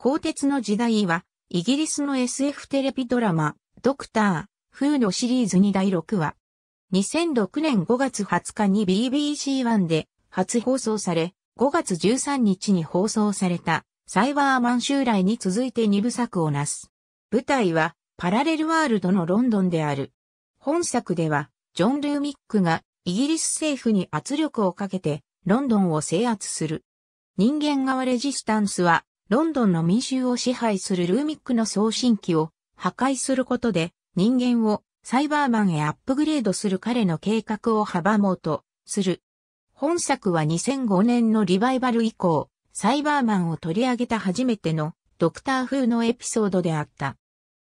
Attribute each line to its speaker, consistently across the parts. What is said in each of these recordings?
Speaker 1: 鋼鉄の時代は、イギリスの SF テレビドラマ、ドクター、フーのシリーズに第6話。2006年5月20日に BBC1 で初放送され、5月13日に放送された、サイバーマン襲来に続いて2部作をなす。舞台は、パラレルワールドのロンドンである。本作では、ジョン・ルーミックがイギリス政府に圧力をかけて、ロンドンを制圧する。人間側レジスタンスは、ロンドンの民衆を支配するルーミックの送信機を破壊することで人間をサイバーマンへアップグレードする彼の計画を阻もうとする。本作は2005年のリバイバル以降、サイバーマンを取り上げた初めてのドクター風のエピソードであった。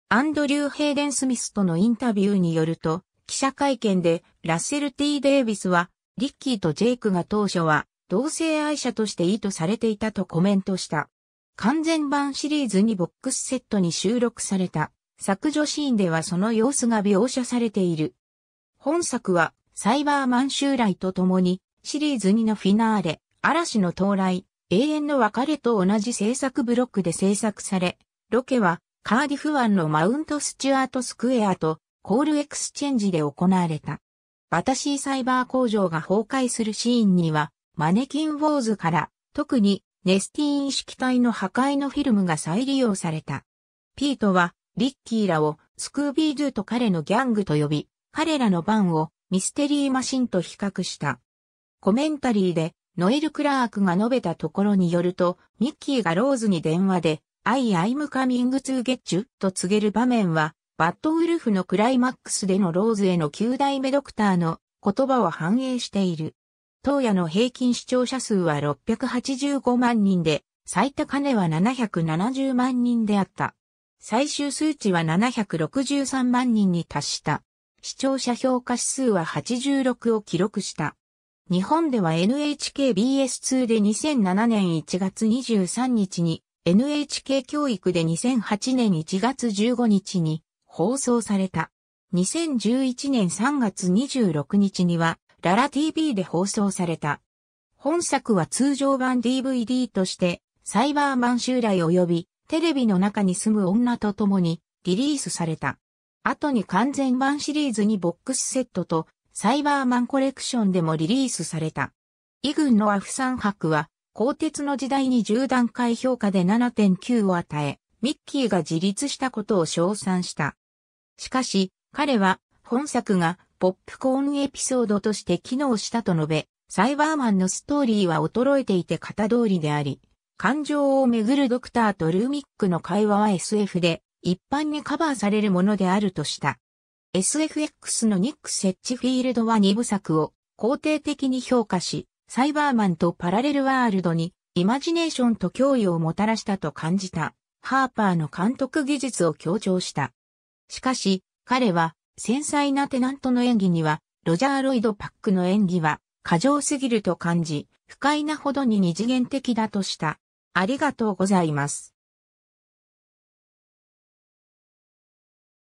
Speaker 1: アンドリュー・ヘイデン・スミスとのインタビューによると、記者会見でラッセル・ T・ デイビスは、リッキーとジェイクが当初は同性愛者として意図されていたとコメントした。完全版シリーズにボックスセットに収録された削除シーンではその様子が描写されている。本作はサイバーマン襲来とともにシリーズ2のフィナーレ、嵐の到来、永遠の別れと同じ制作ブロックで制作され、ロケはカーディフ湾のマウントスチュアートスクエアとコールエクスチェンジで行われた。バタシーサイバー工場が崩壊するシーンにはマネキンウォーズから特にネスティーン式体の破壊のフィルムが再利用された。ピートは、リッキーらをスクービードゥと彼のギャングと呼び、彼らの番をミステリーマシンと比較した。コメンタリーで、ノエル・クラークが述べたところによると、ミッキーがローズに電話で、I am coming to get you と告げる場面は、バッドウルフのクライマックスでのローズへの9代目ドクターの言葉を反映している。当夜の平均視聴者数は685万人で、最高値は770万人であった。最終数値は763万人に達した。視聴者評価指数は86を記録した。日本では NHKBS2 で2007年1月23日に、NHK 教育で2008年1月15日に放送された。2011年3月26日にはララ TV で放送された。本作は通常版 DVD として、サイバーマン襲来及び、テレビの中に住む女と共にリリースされた。後に完全版シリーズにボックスセットと、サイバーマンコレクションでもリリースされた。イグンのアフサン博は、鋼鉄の時代に10段階評価で7.9を与え、ミッキーが自立したことを称賛した。しかし、彼は、本作がポップコーンエピソードとして機能したと述べ、サイバーマンのストーリーは衰えていて型通りであり、感情をめぐるドクターとルーミックの会話は SF で一般にカバーされるものであるとした。SFX のニック・セッチフィールドは2部作を肯定的に評価し、サイバーマンとパラレルワールドにイマジネーションと脅威をもたらしたと感じた。ハーパーの監督技術を強調した。しかし、彼は繊細なテナントの演技には、ロジャー・ロイド・パックの演技は、過剰すぎると感じ、不快なほどに二次元的だとした。ありがとうございます。